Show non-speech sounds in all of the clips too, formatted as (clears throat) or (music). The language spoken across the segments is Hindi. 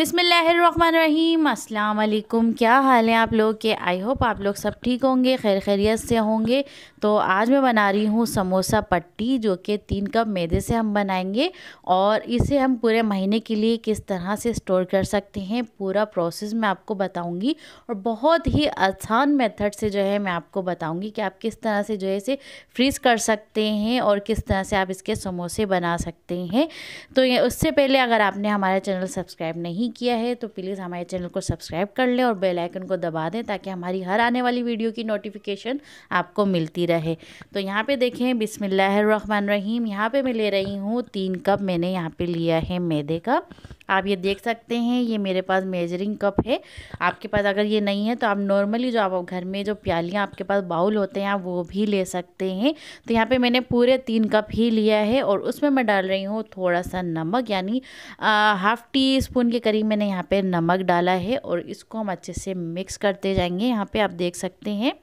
अस्सलाम वालेकुम क्या हाल है आप लोग के आई होप आप लोग सब ठीक होंगे खैर खैरियत से होंगे तो आज मैं बना रही हूँ समोसा पट्टी जो कि तीन कप मैदे से हम बनाएंगे और इसे हम पूरे महीने के लिए किस तरह से स्टोर कर सकते हैं पूरा प्रोसेस मैं आपको बताऊँगी और बहुत ही आसान मेथड से जो है मैं आपको बताऊँगी कि आप किस तरह से जो है इसे फ्रीज़ कर सकते हैं और किस तरह से आप इसके समोसे बना सकते हैं तो उससे पहले अगर आपने हमारा चैनल सब्सक्राइब नहीं नहीं किया है तो प्लीज़ हमारे चैनल को सब्सक्राइब कर लें और बेल आइकन को दबा दें ताकि हमारी हर आने वाली वीडियो की नोटिफिकेशन आपको मिलती रहे तो यहाँ पे देखें बिसमिल्लर रहीम यहाँ पे मैं ले रही हूँ तीन कप मैंने यहाँ पे लिया है मैदे का आप ये देख सकते हैं ये मेरे पास मेजरिंग कप है आपके पास अगर ये नहीं है तो आप नॉर्मली जो आप घर में जो प्यालियाँ आपके पास बाउल होते हैं आप वो भी ले सकते हैं तो यहाँ पर मैंने पूरे तीन कप ही लिया है और उसमें मैं डाल रही हूँ थोड़ा सा नमक यानी हाफ़ टी स्पून के करीब मैंने यहाँ पर नमक डाला है और इसको हम अच्छे से मिक्स करते जाएंगे यहाँ पर आप देख सकते हैं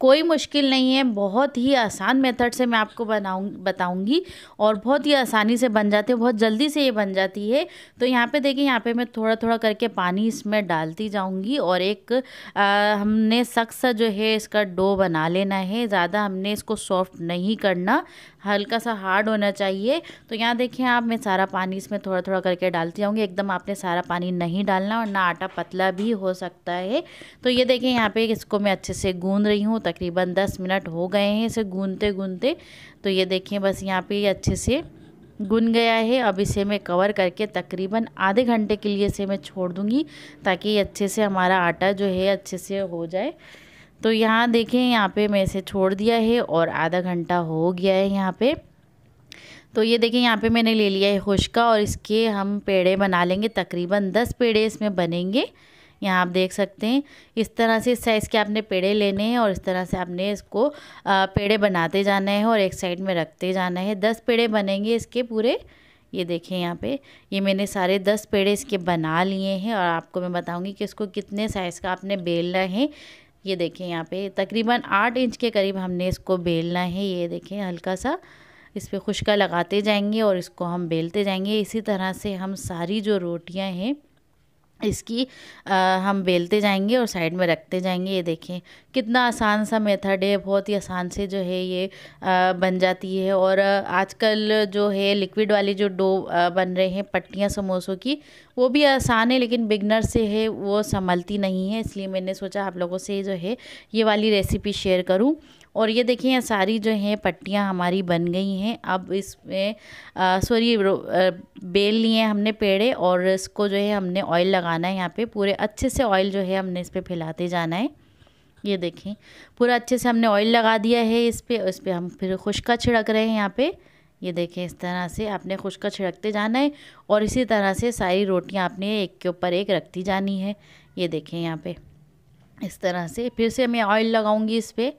कोई मुश्किल नहीं है बहुत ही आसान मेथड से मैं आपको बनाऊँ बताऊँगी और बहुत ही आसानी से बन जाते हैं बहुत जल्दी से ये बन जाती है तो यहाँ पे देखिए यहाँ पे मैं थोड़ा थोड़ा करके पानी इसमें डालती जाऊँगी और एक आ, हमने सख्त सा जो है इसका डो बना लेना है ज़्यादा हमने इसको सॉफ्ट नहीं करना हल्का सा हार्ड होना चाहिए तो यहाँ देखिए आप मैं सारा पानी इसमें थोड़ा थोड़ा करके डालती जाऊँगी एकदम आपने सारा पानी नहीं डालना और ना आटा पतला भी हो सकता है तो ये देखिए यहाँ पे इसको मैं अच्छे से गूंद रही हूँ तकरीबन दस मिनट हो गए हैं इसे गूंदते गूंदते तो ये देखें बस यहाँ पे अच्छे से गुन गया है अब इसे मैं कवर करके तकरीबन आधे घंटे के लिए इसे मैं छोड़ दूँगी ताकि अच्छे से हमारा आटा जो है अच्छे से हो जाए तो यहाँ देखें यहाँ पर मैं इसे छोड़ दिया है और आधा घंटा हो गया है यहाँ पर तो ये देखिए यहाँ पे मैंने ले लिया है खुशका और इसके हम पेड़े बना लेंगे तकरीबन दस पेड़े इसमें बनेंगे यहाँ आप देख सकते हैं इस तरह से इस साइज़ के आपने पेड़े लेने हैं और इस तरह से आपने इसको पेड़े बनाते जाना है और एक साइड में रखते जाना है दस पेड़े बनेंगे इसके पूरे ये देखें यहाँ पे ये मैंने सारे दस पेड़े इसके बना लिए हैं और आपको मैं बताऊँगी कि इसको कितने साइज़ का आपने बेलना है ये देखें यहाँ पर तकरीबन आठ इंच के करीब हमने इसको बेलना है ये देखें हल्का सा इस पर खुशका लगाते जाएंगे और इसको हम बेलते जाएंगे इसी तरह से हम सारी जो रोटियां हैं इसकी आ, हम बेलते जाएंगे और साइड में रखते जाएंगे ये देखें कितना आसान सा मेथड है बहुत ही आसान से जो है ये आ, बन जाती है और आजकल जो है लिक्विड वाली जो डो बन रहे हैं पट्टियाँ समोसों की वो भी आसान है लेकिन बिगनर से है वो संभलती नहीं है इसलिए मैंने सोचा आप लोगों से जो है ये वाली रेसिपी शेयर करूँ और ये देखिए यहाँ सारी जो है पट्टियाँ हमारी बन गई हैं अब इसमें सॉरी बेल लिए हमने पेड़े और इसको जो है हमने ऑयल लगाना है यहाँ पे पूरे अच्छे से ऑयल जो है हमने इस पर फैलाते जाना है ये देखें पूरा अच्छे से हमने ऑयल लगा दिया है इस पर इस पर हम फिर खुशका छिड़क रहे हैं यहाँ पर ये देखें इस तरह से आपने खुशका छिड़कते जाना है और इसी तरह से सारी रोटियाँ आपने एक के ऊपर एक रखती जानी है ये देखें यहाँ पे इस तरह से फिर से मैं ऑयल लगाऊंगी इस पर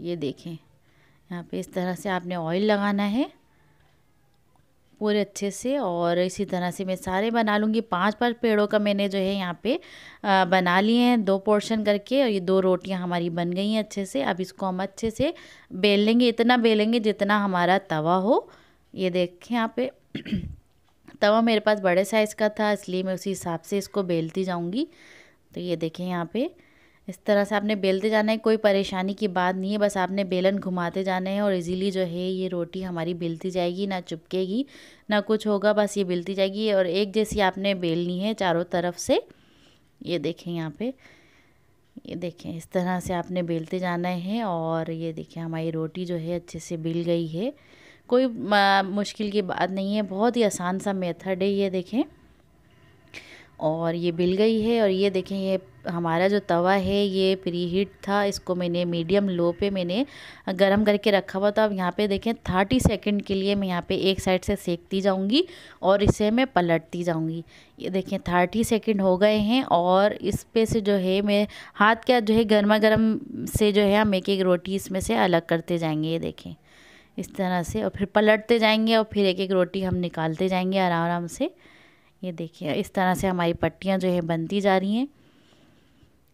ये देखें यहाँ पे इस तरह से आपने ऑयल लगाना है पूरे अच्छे से और इसी तरह से मैं सारे बना लूँगी पांच पांच पेड़ों का मैंने जो है यहाँ पे बना लिए हैं दो पोर्शन करके और ये दो रोटियाँ हमारी बन गई हैं अच्छे से अब इसको हम अच्छे से बेल लेंगे इतना बेलेंगे जितना हमारा तवा हो ये देखें यहाँ पे (clears throat) तवा मेरे पास बड़े साइज़ का था इसलिए मैं उसी हिसाब से इसको बेलती जाऊँगी तो ये देखें यहाँ पर इस तरह से आपने बेलते जाना है कोई परेशानी की बात नहीं है बस आपने बेलन घुमाते जाना है और इजीली जो है ये रोटी हमारी बेलती जाएगी ना चुपकेगी ना कुछ होगा बस ये बेलती जाएगी और एक जैसी आपने बेलनी है चारों तरफ से ये देखें यहाँ पे ये देखें इस तरह से आपने बेलते जाना है और ये देखें हमारी रोटी जो है अच्छे से बिल गई है कोई मुश्किल की बात नहीं है बहुत ही आसान सा मेथड है ये देखें और ये बिल गई है और ये देखें ये हमारा जो तवा है ये प्री हीट था इसको मैंने मीडियम लो पे मैंने गरम करके रखा हुआ था अब यहाँ पे देखें थर्टी सेकंड के लिए मैं यहाँ पे एक साइड से सेकती जाऊँगी और इसे मैं पलटती जाऊँगी ये देखें थर्टी सेकंड हो गए हैं और इस पे से जो है मैं हाथ का जो है गर्मा गर्म से जो है हम एक एक रोटी इसमें से अलग करते जाएँगे ये देखें इस तरह से और फिर पलटते जाएंगे और फिर एक एक रोटी हम निकालते जाएँगे आराम आराम से ये देखिए इस तरह से हमारी पट्टियाँ जो है बनती जा रही हैं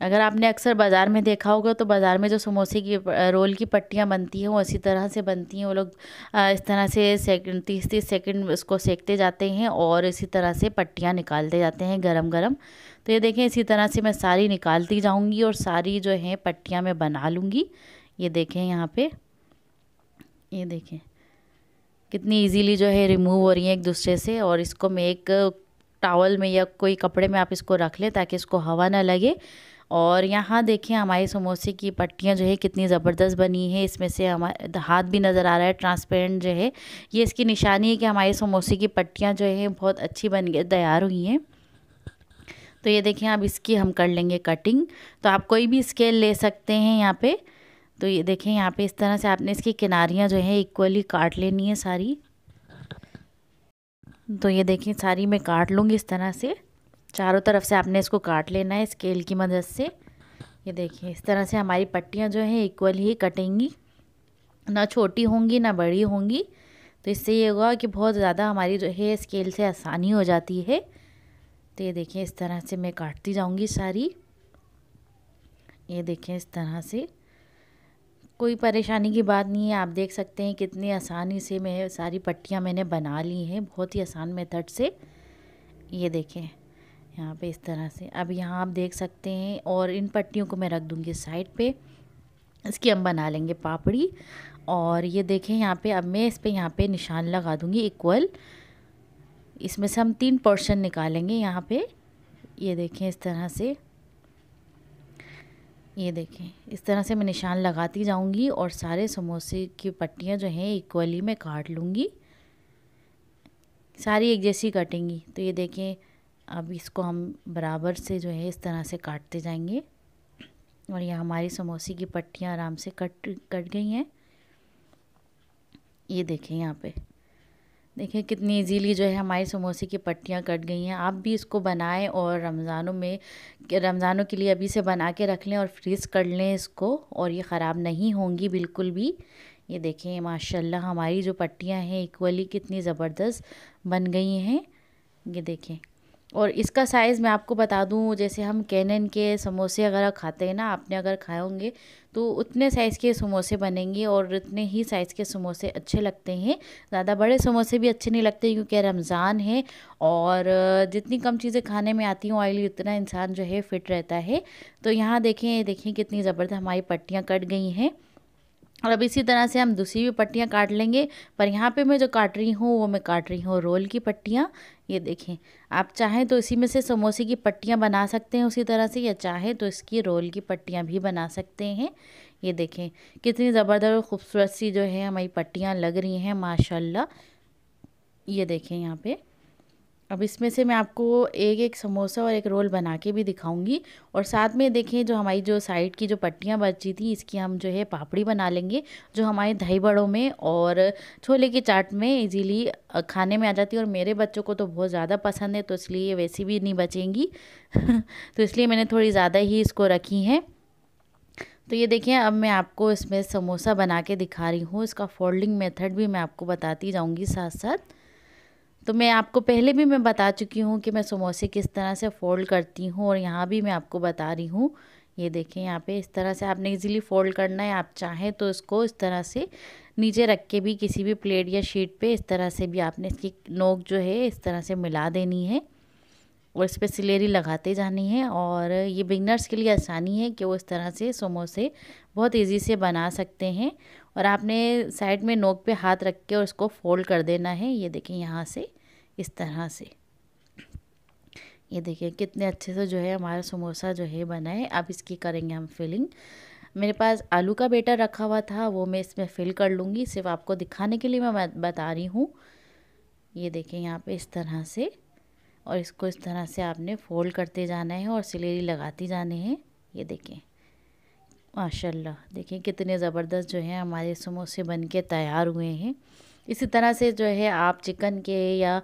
अगर आपने अक्सर बाज़ार में देखा होगा तो बाज़ार में जो समोसे की रोल की पट्टियाँ बनती हैं वो इसी तरह से बनती हैं वो लोग इस तरह से सेकंड तीस तीस सेकंड उसको सेकते जाते हैं और इसी तरह से पट्टियाँ निकालते जाते हैं गरम गरम तो ये देखें इसी तरह से मैं सारी निकालती जाऊँगी और सारी जो है पट्टियाँ मैं बना लूँगी ये देखें यहाँ पर ये देखें कितनी इजीली जो है रिमूव हो रही हैं एक दूसरे से और इसको मैं एक टावल में या कोई कपड़े में आप इसको रख लें ताकि इसको हवा ना लगे और यहाँ देखें हमारे समोसे की पट्टियाँ जो है कितनी ज़बरदस्त बनी है इसमें से हमारे हाथ भी नज़र आ रहा है ट्रांसपेरेंट जो है ये इसकी निशानी है कि हमारे समोसे की पट्टियाँ जो है बहुत अच्छी बन गई तैयार हुई हैं तो ये देखें अब इसकी हम कर लेंगे कटिंग तो आप कोई भी स्केल ले सकते हैं यहाँ पर तो ये देखें यहाँ पर इस तरह से आपने इसकी किनारियाँ जो है इक्वली काट लेनी है सारी तो ये देखिए सारी मैं काट लूँगी इस तरह से चारों तरफ से आपने इसको काट लेना है स्केल की मदद से ये देखिए इस तरह से हमारी पट्टियाँ जो हैं इक्वल ही कटेंगी ना छोटी होंगी ना बड़ी होंगी तो इससे ये होगा कि बहुत ज़्यादा हमारी जो है स्केल से आसानी हो जाती है तो ये देखिए इस तरह से मैं काटती जाऊँगी सारी ये देखें इस तरह से कोई परेशानी की बात नहीं है आप देख सकते हैं कितनी आसानी से मैं सारी पट्टियाँ मैंने बना ली हैं बहुत ही आसान मेथड से ये देखें यहाँ पे इस तरह से अब यहाँ आप देख सकते हैं और इन पट्टियों को मैं रख दूँगी साइड पे इसकी हम बना लेंगे पापड़ी और ये देखें यहाँ पे अब मैं इस पर यहाँ पे निशान लगा दूँगी इक्वल इसमें से हम तीन पोर्शन निकालेंगे यहाँ पे ये देखें इस तरह से ये देखें इस तरह से मैं निशान लगाती जाऊंगी और सारे समोसे की पट्टियां जो हैं इक्वली मैं काट लूँगी सारी एक जैसी कटेंगी तो ये देखें अब इसको हम बराबर से जो है इस तरह से काटते जाएंगे और यह हमारी समोसे की पट्टियां आराम से कट कट गई हैं ये देखें यहाँ पे देखें कितनी इजीली जो है हमारे समोसे की पट्टियाँ कट गई हैं आप भी इसको बनाएं और रमज़ानों में रमज़ानों के लिए अभी से बना के रख लें और फ्रीज़ कर लें इसको और ये ख़राब नहीं होंगी बिल्कुल भी ये देखें माशाल्लाह हमारी जो पट्टियाँ हैं इक्वली कितनी ज़बरदस्त बन गई हैं ये देखें और इसका साइज़ मैं आपको बता दूं जैसे हम कैनन के समोसे वगैरह खाते हैं ना आपने अगर खाए होंगे तो उतने साइज़ के समोसे बनेंगे और उतने ही साइज़ के समोसे अच्छे लगते हैं ज़्यादा बड़े समोसे भी अच्छे नहीं लगते क्योंकि रमज़ान है और जितनी कम चीज़ें खाने में आती हूँ ऑयली उतना इंसान जो है फिट रहता है तो यहाँ देखें देखें कितनी ज़बरदस्त हमारी पट्टियाँ कट गई हैं और अब इसी तरह से हम दूसरी भी पट्टियाँ काट लेंगे पर यहाँ पे मैं जो काट रही हूँ वो मैं काट रही हूँ रोल की पट्टियाँ ये देखें आप चाहें तो इसी में से समोसे की पट्टियाँ बना सकते हैं उसी तरह से या चाहे तो इसकी रोल की पट्टियाँ भी बना सकते हैं ये देखें कितनी ज़बरदस्त और ख़ूबसूरत सी जो है हमारी पट्टियाँ लग रही हैं माशाल्लाह ये देखें यहाँ पर अब इसमें से मैं आपको एक एक समोसा और एक रोल बना के भी दिखाऊंगी और साथ में देखें जो हमारी जो साइड की जो पट्टियाँ बची थी इसकी हम जो है पापड़ी बना लेंगे जो हमारे दही बड़ों में और छोले की चाट में इजीली खाने में आ जाती है और मेरे बच्चों को तो बहुत ज़्यादा पसंद है तो इसलिए वैसी भी नहीं बचेंगी (laughs) तो इसलिए मैंने थोड़ी ज़्यादा ही इसको रखी है तो ये देखिए अब मैं आपको इसमें समोसा बना के दिखा रही हूँ इसका फोल्डिंग मेथड भी मैं आपको बताती जाऊँगी साथ साथ तो मैं आपको पहले भी मैं बता चुकी हूँ कि मैं समोसे किस तरह से फ़ोल्ड करती हूँ और यहाँ भी मैं आपको बता रही हूँ ये देखें यहाँ पे इस तरह से आपने इजीली फ़ोल्ड करना है आप चाहें तो इसको इस तरह से नीचे रख के भी किसी भी प्लेट या शीट पे इस तरह से भी आपने इसकी नोक जो है इस तरह से मिला देनी है और इस पर सिलेरी लगाते जानी है और ये बिगनर्स के लिए आसानी है कि वो इस तरह से समोसे बहुत ईजी से बना सकते हैं और आपने साइड में नोक पे हाथ रख के और इसको फोल्ड कर देना है ये देखिए यहाँ से इस तरह से ये देखिए कितने अच्छे से जो है हमारा समोसा जो है बना है अब इसकी करेंगे हम फिलिंग मेरे पास आलू का बेटर रखा हुआ था वो मैं इसमें फिल कर लूँगी सिर्फ आपको दिखाने के लिए मैं बता रही हूँ ये देखें यहाँ पे इस तरह से और इसको इस तरह से आपने फोल्ड करते जाना है और सिलेरी लगाती जानी है ये देखें माशाल्लाह देखिए कितने ज़बरदस्त जो है हमारे समोसे बन के तैयार हुए हैं इसी तरह से जो है आप चिकन के या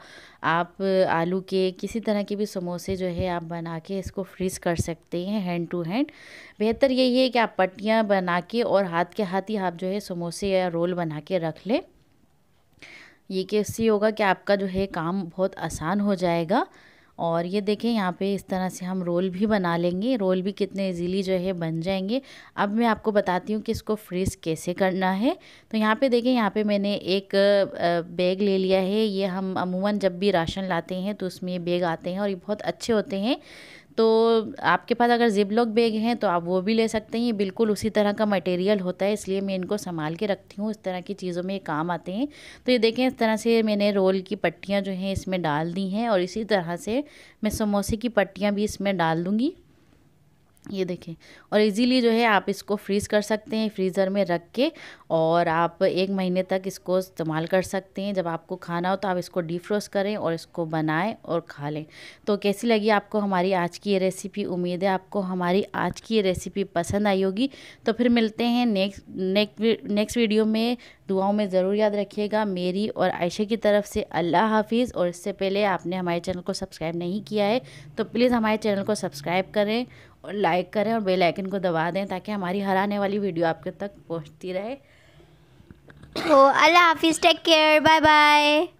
आप आलू के किसी तरह के भी समोसे जो है आप बना के इसको फ्रीज़ कर सकते हैं हैंड टू हैंड बेहतर यही है कि आप पट्टियाँ बना के और हाथ के हाथ ही आप जो है समोसे या रोल बना के रख लें ये कैसे होगा कि आपका जो है काम बहुत आसान हो जाएगा और ये देखें यहाँ पे इस तरह से हम रोल भी बना लेंगे रोल भी कितने इजीली जो है बन जाएंगे अब मैं आपको बताती हूँ कि इसको फ्रीज़ कैसे करना है तो यहाँ पे देखें यहाँ पे मैंने एक बैग ले लिया है ये हम अमूमन जब भी राशन लाते हैं तो उसमें ये बैग आते हैं और ये बहुत अच्छे होते हैं तो आपके पास अगर जिप लॉक बैग हैं तो आप वो भी ले सकते हैं ये बिल्कुल उसी तरह का मटेरियल होता है इसलिए मैं इनको संभाल के रखती हूँ इस तरह की चीज़ों में ये काम आते हैं तो ये देखें इस तरह से मैंने रोल की पट्टियाँ जो हैं इसमें डाल दी हैं और इसी तरह से मैं समोसे की पट्टियाँ भी इसमें डाल दूँगी ये देखें और इजीली जो है आप इसको फ्रीज़ कर सकते हैं फ्रीज़र में रख के और आप एक महीने तक इसको इस्तेमाल कर सकते हैं जब आपको खाना हो तो आप इसको डिफ्रोस करें और इसको बनाएं और खा लें तो कैसी लगी आपको हमारी आज की ये रेसिपी उम्मीद है आपको हमारी आज की ये रेसिपी पसंद आई होगी तो फिर मिलते हैं नेक्स्ट नेक्स्ट नेक्स्ट वीडियो में दुआओं में ज़रूर याद रखिएगा मेरी और आयशा की तरफ से अल्लाह हाफिज़ और इससे पहले आपने हमारे चैनल को सब्सक्राइब नहीं किया है तो प्लीज़ हमारे चैनल को सब्सक्राइब करें और लाइक करें और बेल आइकन को दबा दें ताकि हमारी हर आने वाली वीडियो आपके तक पहुंचती रहे तो अल्लाह हाफिज़ टेक केयर बाय बाय